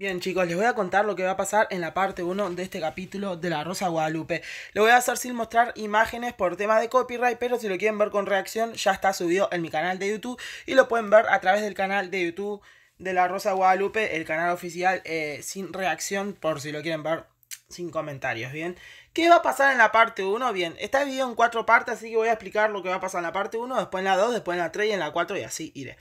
Bien chicos, les voy a contar lo que va a pasar en la parte 1 de este capítulo de La Rosa Guadalupe. Lo voy a hacer sin mostrar imágenes por tema de copyright, pero si lo quieren ver con reacción ya está subido en mi canal de YouTube y lo pueden ver a través del canal de YouTube de La Rosa Guadalupe, el canal oficial eh, sin reacción por si lo quieren ver sin comentarios, ¿bien? ¿Qué va a pasar en la parte 1? Bien, está video en cuatro partes, así que voy a explicar lo que va a pasar en la parte 1, después en la 2, después en la 3 y en la 4 y así iré.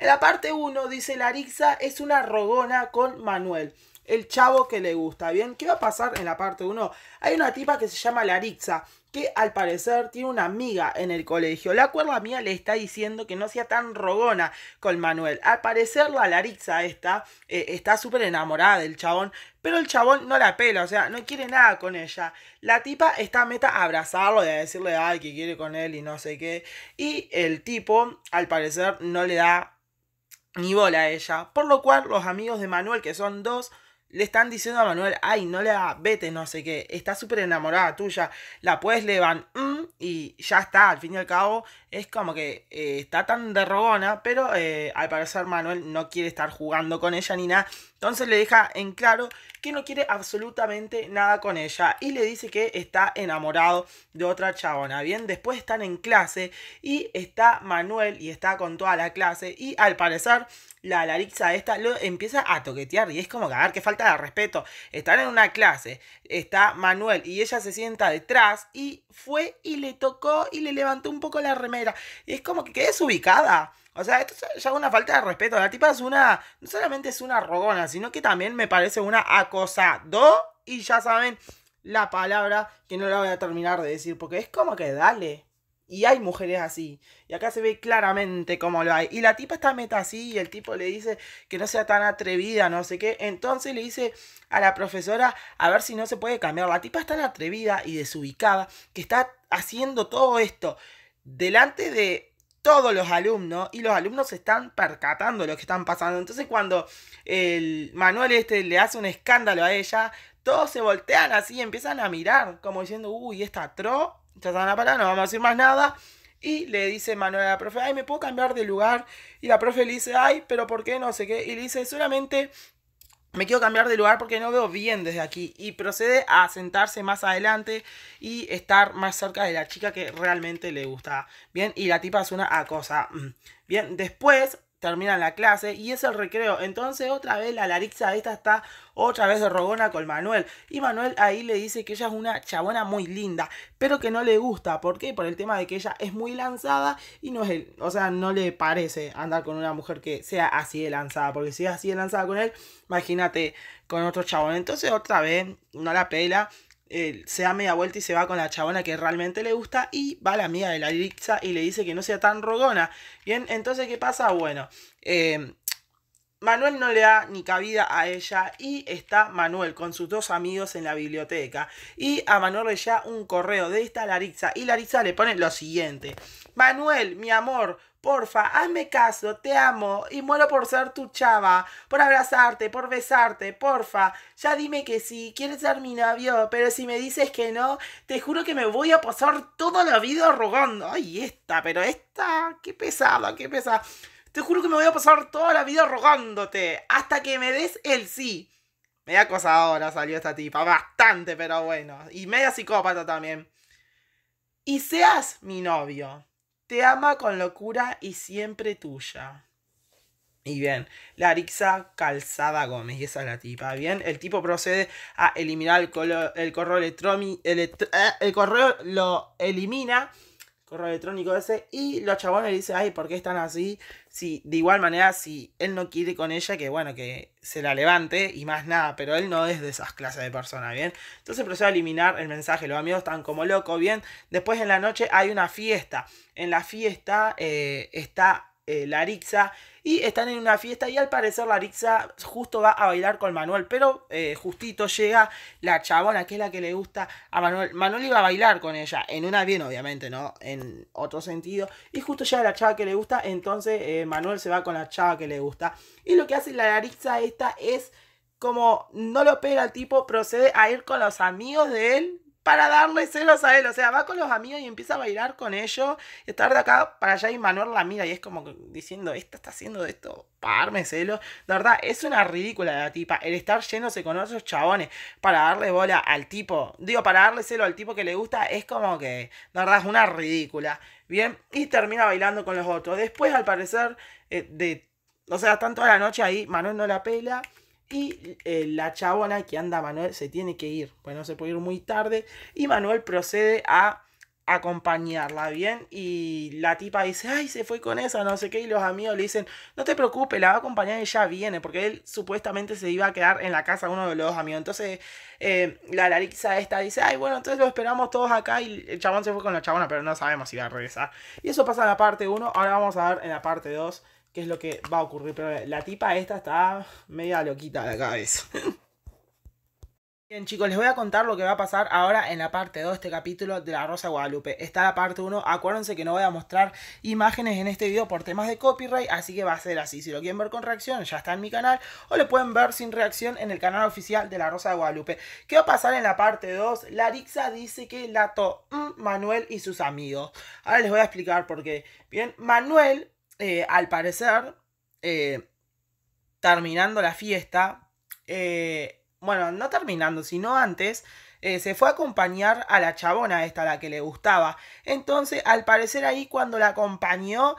En la parte 1 dice Larixa es una rogona con Manuel. El chavo que le gusta, ¿bien? ¿Qué va a pasar en la parte 1? Hay una tipa que se llama Larixa, que al parecer tiene una amiga en el colegio, la cuerda mía le está diciendo que no sea tan rogona con Manuel. Al parecer la Larixa esta eh, está súper enamorada del chabón, pero el chabón no la pela, o sea, no quiere nada con ella. La tipa está meta a abrazarlo y a decirle, ay, que quiere con él y no sé qué. Y el tipo, al parecer, no le da ni bola ella. Por lo cual los amigos de Manuel, que son dos, le están diciendo a Manuel, ay, no la vete, no sé qué, está súper enamorada tuya, la puedes levantar mm, y ya está, al fin y al cabo, es como que eh, está tan derrobona pero eh, al parecer Manuel no quiere estar jugando con ella ni nada, entonces le deja en claro que no quiere absolutamente nada con ella y le dice que está enamorado de otra chabona, bien, después están en clase y está Manuel y está con toda la clase y al parecer la Larixa esta lo empieza a toquetear y es como que a ver qué falta de respeto. Están en una clase, está Manuel y ella se sienta detrás y fue y le tocó y le levantó un poco la remera. Y es como que queda desubicada O sea, esto es ya una falta de respeto. La tipa es una, no solamente es una rogona, sino que también me parece una acosado. Y ya saben la palabra que no la voy a terminar de decir, porque es como que dale. Y hay mujeres así. Y acá se ve claramente cómo lo hay. Y la tipa está meta así y el tipo le dice que no sea tan atrevida, no sé qué. Entonces le dice a la profesora a ver si no se puede cambiar. La tipa es tan atrevida y desubicada que está haciendo todo esto delante de todos los alumnos y los alumnos están percatando lo que están pasando. Entonces cuando el Manuel este le hace un escándalo a ella, todos se voltean así y empiezan a mirar como diciendo, uy, esta tro está la palabra, no vamos a decir más nada. Y le dice Manuel a la profe, ay, ¿me puedo cambiar de lugar? Y la profe le dice, ay, pero ¿por qué? No sé qué. Y le dice, solamente me quiero cambiar de lugar porque no veo bien desde aquí. Y procede a sentarse más adelante y estar más cerca de la chica que realmente le gusta. Bien, y la tipa es una acosa. Mm. Bien, después terminan la clase y es el recreo. Entonces otra vez la Larixa esta está otra vez de rogona con Manuel. Y Manuel ahí le dice que ella es una chabona muy linda, pero que no le gusta. ¿Por qué? Por el tema de que ella es muy lanzada y no es el, o sea, no le parece andar con una mujer que sea así de lanzada. Porque si es así de lanzada con él, imagínate con otro chabón. Entonces otra vez, no la pela. Eh, se da media vuelta y se va con la chabona que realmente le gusta y va la amiga de la Lixa y le dice que no sea tan rogona. Bien, entonces, ¿qué pasa? Bueno, eh, Manuel no le da ni cabida a ella y está Manuel con sus dos amigos en la biblioteca. Y a Manuel le llega un correo de esta Larixa y Larixa le pone lo siguiente. Manuel, mi amor, Porfa, hazme caso, te amo y muero por ser tu chava, por abrazarte, por besarte, porfa. Ya dime que sí, quieres ser mi novio, pero si me dices que no, te juro que me voy a pasar toda la vida rogando. Ay, esta, pero esta, qué pesada, qué pesada. Te juro que me voy a pasar toda la vida rogándote hasta que me des el sí. Media acosadora salió esta tipa, bastante, pero bueno. Y media psicópata también. Y seas mi novio. Te ama con locura y siempre tuya. Y bien, Larixa Calzada Gómez, y esa es la tipa. Bien, el tipo procede a eliminar el, el correo electrónico. Eh, el correo lo elimina correo electrónico ese y los chabones le dicen, ay, ¿por qué están así? Si de igual manera, si él no quiere con ella, que bueno, que se la levante y más nada, pero él no es de esas clases de personas, ¿bien? Entonces procede a eliminar el mensaje, los amigos están como locos, ¿bien? Después en la noche hay una fiesta, en la fiesta eh, está eh, la Larixa y están en una fiesta y al parecer Larixa justo va a bailar con Manuel, pero eh, justito llega la chabona que es la que le gusta a Manuel. Manuel iba a bailar con ella, en una bien obviamente, ¿no? En otro sentido. Y justo llega la chava que le gusta, entonces eh, Manuel se va con la chava que le gusta. Y lo que hace la Larixa esta es como no lo pega al tipo, procede a ir con los amigos de él para darle celos a él. O sea, va con los amigos y empieza a bailar con ellos. Y estar de acá para allá y Manuel la mira y es como diciendo, esta está haciendo esto para darme celos. De verdad, es una ridícula la tipa. El estar yéndose con otros chabones para darle bola al tipo. Digo, para darle celo al tipo que le gusta es como que, de verdad, es una ridícula. Bien, y termina bailando con los otros. Después, al parecer, eh, de... O sea, están toda la noche ahí, Manuel no la pela. Y eh, la chabona que anda Manuel se tiene que ir, pues no se puede ir muy tarde. Y Manuel procede a acompañarla, ¿bien? Y la tipa dice, ay, se fue con esa, no sé qué, y los amigos le dicen, no te preocupes, la va a acompañar y ya viene, porque él supuestamente se iba a quedar en la casa uno de los dos amigos. Entonces, eh, la lariza esta dice, ay, bueno, entonces lo esperamos todos acá y el chabón se fue con la chabona, pero no sabemos si va a regresar. Y eso pasa en la parte 1, ahora vamos a ver en la parte 2 qué es lo que va a ocurrir. Pero la tipa esta está media loquita de cabeza. Bien chicos, les voy a contar lo que va a pasar ahora en la parte 2 de este capítulo de La Rosa de Guadalupe. Está la parte 1, acuérdense que no voy a mostrar imágenes en este video por temas de copyright, así que va a ser así. Si lo quieren ver con reacción, ya está en mi canal, o lo pueden ver sin reacción en el canal oficial de La Rosa de Guadalupe. ¿Qué va a pasar en la parte 2? Larixa dice que la mm, Manuel y sus amigos. Ahora les voy a explicar por qué. Bien, Manuel eh, al parecer, eh, terminando la fiesta, eh, bueno, no terminando, sino antes, se fue a acompañar a la chabona esta, la que le gustaba. Entonces, al parecer ahí cuando la acompañó,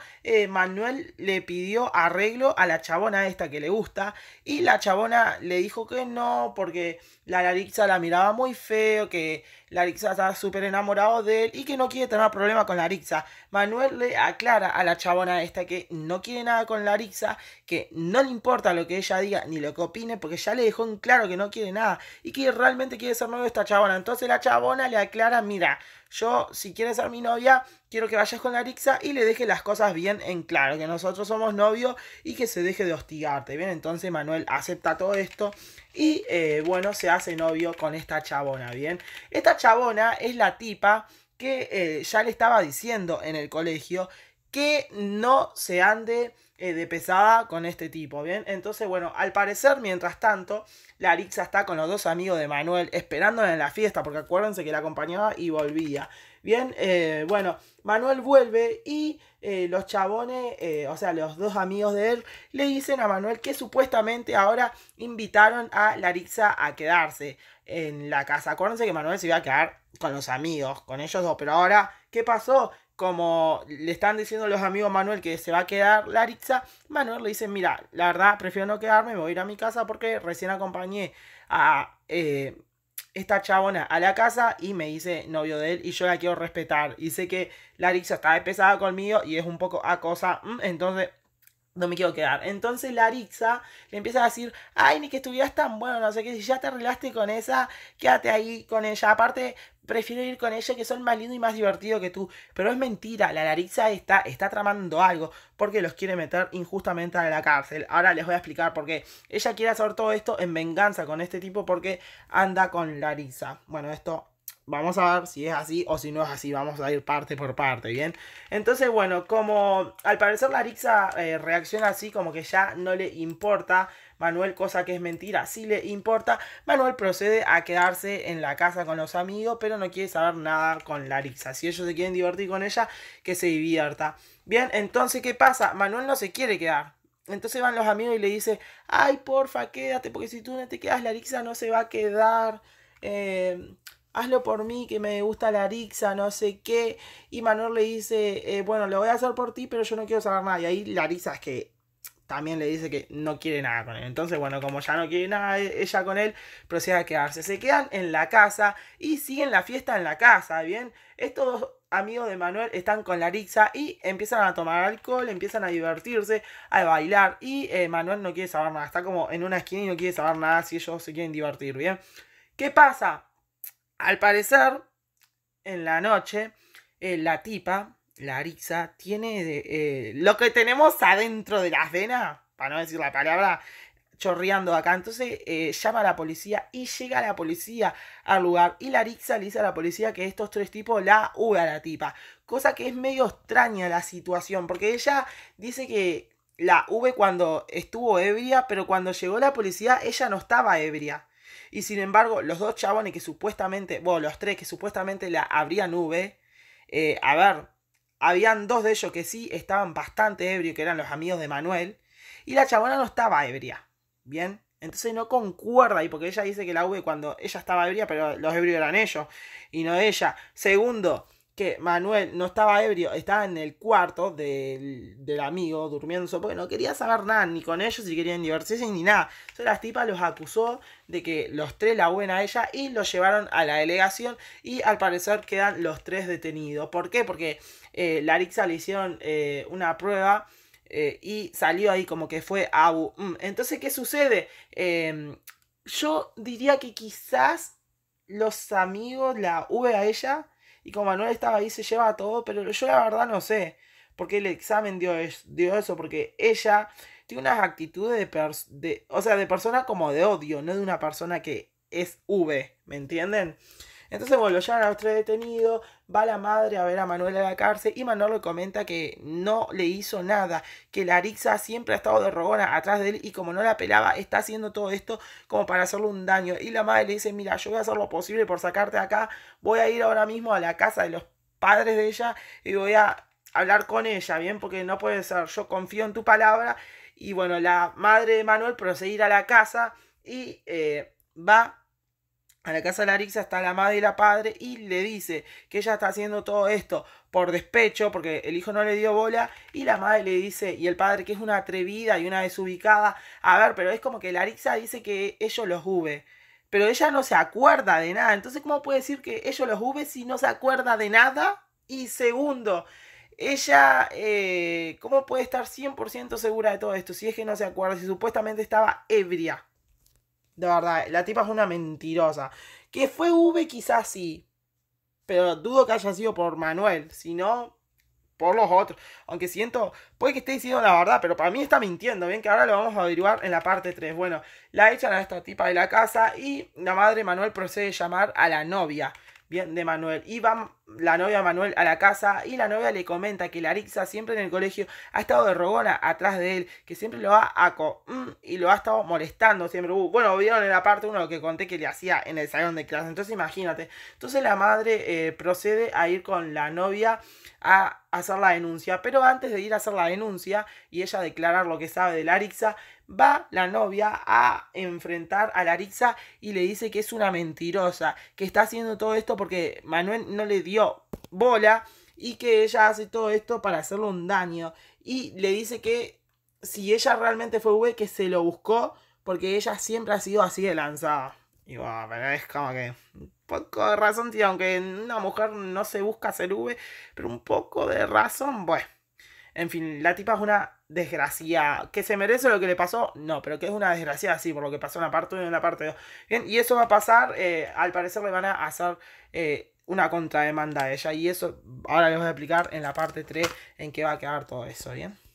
Manuel le pidió arreglo a la chabona esta que le gusta y la chabona le dijo que no porque la Larixa la miraba muy feo, que Larixa estaba súper enamorado de él y que no quiere tener problema con Larixa. Manuel le aclara a la chabona esta que no quiere nada con Larixa, que no le importa lo que ella diga ni lo que opine, porque ya le dejó en claro que no quiere nada y que realmente quiere ser novio de esta chabona. Entonces la chabona le aclara, mira, yo si quieres ser mi novia, quiero que vayas con Larixa y le deje las cosas bien en claro, que nosotros somos novios y que se deje de hostigarte. Bien, entonces Manuel acepta todo esto y eh, bueno, se hace novio con esta chabona, ¿bien? Esta chabona es la tipa que eh, ya le estaba diciendo en el colegio que no se ande eh, de pesada con este tipo, ¿bien? Entonces, bueno, al parecer, mientras tanto, la Arixa está con los dos amigos de Manuel esperándola en la fiesta, porque acuérdense que la acompañaba y volvía. Bien, eh, bueno, Manuel vuelve y eh, los chabones, eh, o sea, los dos amigos de él, le dicen a Manuel que supuestamente ahora invitaron a Larixa a quedarse en la casa. Acuérdense que Manuel se iba a quedar con los amigos, con ellos dos, pero ahora, ¿qué pasó? Como le están diciendo los amigos a Manuel que se va a quedar Larixa, Manuel le dice, mira, la verdad, prefiero no quedarme, me voy a ir a mi casa porque recién acompañé a esta chabona a la casa y me dice novio de él y yo la quiero respetar. Y sé que Larissa está pesada conmigo y es un poco acosa, mm, entonces no me quiero quedar. Entonces la le empieza a decir, ay, ni que estuvieras tan bueno, no sé qué, si ya te arreglaste con esa, quédate ahí con ella. Aparte, prefiero ir con ella que son más lindo y más divertido que tú. Pero es mentira, la Larixa está, está tramando algo porque los quiere meter injustamente a la cárcel. Ahora les voy a explicar por qué. Ella quiere hacer todo esto en venganza con este tipo porque anda con Larixa. Bueno, esto Vamos a ver si es así o si no es así. Vamos a ir parte por parte, ¿bien? Entonces, bueno, como al parecer Larixa eh, reacciona así, como que ya no le importa Manuel, cosa que es mentira, sí le importa. Manuel procede a quedarse en la casa con los amigos, pero no quiere saber nada con Larixa. Si ellos se quieren divertir con ella, que se divierta. Bien, entonces, ¿qué pasa? Manuel no se quiere quedar. Entonces van los amigos y le dice, ay, porfa, quédate, porque si tú no te quedas, Larixa no se va a quedar. Eh, hazlo por mí, que me gusta la no sé qué. Y Manuel le dice, eh, bueno, lo voy a hacer por ti, pero yo no quiero saber nada. Y ahí Larisa es que también le dice que no quiere nada con él. Entonces, bueno, como ya no quiere nada e-, ella con él, procede a quedarse. Se quedan en la casa y siguen la fiesta en la casa, ¿bien? Estos dos amigos de Manuel están con Larixa y empiezan a tomar alcohol, empiezan a divertirse, a bailar. Y eh, Manuel no quiere saber nada, está como en una esquina y no quiere saber nada si ellos se quieren divertir, ¿bien? ¿Qué pasa? Al parecer, en la noche, eh, la tipa, la Arixa, tiene eh, lo que tenemos adentro de las venas, para no decir la palabra, chorreando acá. Entonces eh, llama a la policía y llega la policía al lugar. Y la Arixa le dice a la policía que estos tres tipos la huyen a la tipa. Cosa que es medio extraña la situación, porque ella dice que la V cuando estuvo ebria, pero cuando llegó la policía ella no estaba ebria. Y sin embargo, los dos chabones que supuestamente, bueno, los tres que supuestamente la abrían V, eh, a ver, habían dos de ellos que sí estaban bastante ebrios, que eran los amigos de Manuel, y la chabona no estaba ebria, ¿bien? Entonces no concuerda y porque ella dice que la V cuando ella estaba ebria, pero los ebrios eran ellos y no ella. Segundo, que Manuel no estaba ebrio, estaba en el cuarto del, amigo durmiendo, porque no quería saber nada, ni con ellos, ni querían divertirse, ni nada. Entonces las tipas los acusó de que los tres la buena a ella y los llevaron a la delegación y al parecer quedan los tres detenidos. ¿Por qué? Porque eh, Larixa le hicieron eh, una prueba. Eh, y salió ahí como que fue Abu. Mm. Entonces, ¿qué sucede? Em, yo diría que quizás los amigos la V a ella y como Manuel estaba ahí, se lleva todo, pero yo la verdad no sé por qué el examen dio, dio eso, porque ella tiene unas actitudes de, de, o sea, de persona como de odio, no de una persona que es V, ¿me entienden? Entonces, bueno, lo llevan a los tres detenidos, va la madre a ver a Manuel a la cárcel y Manuel le comenta que no le hizo nada, que la Arixa siempre ha estado de rogona atrás de él y como no la pelaba, está haciendo todo esto como para hacerle un daño. Y la madre le dice, mira, yo voy a hacer lo posible por sacarte de acá, voy a ir ahora mismo a la casa de los padres de ella y voy a hablar con ella, ¿bien? Porque no puede ser, yo confío en tu palabra. Y bueno, la madre de Manuel procede a la casa y eh, va a la casa de Larixa está la madre y la padre y le dice que ella está haciendo todo esto por despecho porque el hijo no le dio bola y la madre le dice y el padre que es una atrevida y una desubicada. A ver, pero es como que Larixa dice que ellos los hube. Pero ella no se acuerda de nada. Entonces, ¿cómo puede decir que ellos los hube si no se acuerda de nada? Y segundo, ella, eh, ¿cómo puede estar 100% segura de todo esto si es que no se acuerda, si supuestamente estaba ebria? De verdad, eh, la tipa es una mentirosa. Que fue V quizás sí. Pero dudo que haya sido por Manuel. Sino por los otros. Aunque siento, puede que esté diciendo la verdad, pero para mí está mintiendo. Bien que ahora lo vamos a averiguar en la parte 3. Bueno, la echan a esta tipa de la casa y la madre Manuel procede a llamar a la novia. Bien, de Manuel. Y van la novia Manuel a la casa y la novia le comenta que Larixa siempre en el colegio ha estado de rogona atrás de él, que siempre lo ha aco mm, y lo ha estado molestando siempre. Uh, bueno, vieron en la parte uno que conté que le hacía en el salón de clase, entonces imagínate. Entonces la madre eh, procede a ir con la novia a hacer la denuncia, pero antes de ir a hacer la denuncia y ella declarar lo que sabe de Larixa, va la novia a enfrentar a Larixa y le dice que es una mentirosa, que está haciendo todo esto porque Manuel no le dio bola y que ella hace todo esto para hacerle un daño. Y le dice que si ella realmente fue V, que se lo buscó porque ella siempre ha sido así de lanzada. Y bueno, pero es como que un poco de razón, tío, aunque una mujer no se busca ser V, pero un poco de razón, bueno. En fin, la tipa es una desgracia. ¿Que se merece lo que le pasó? No, pero que es una desgracia, sí, por lo que pasó en la parte 1 y en la parte 2. Bien, y eso va a pasar, eh, al parecer le van a hacer... Eh, una contrademanda a ella. Y eso ahora les voy a explicar en la parte 3 en qué va a quedar todo eso, ¿bien?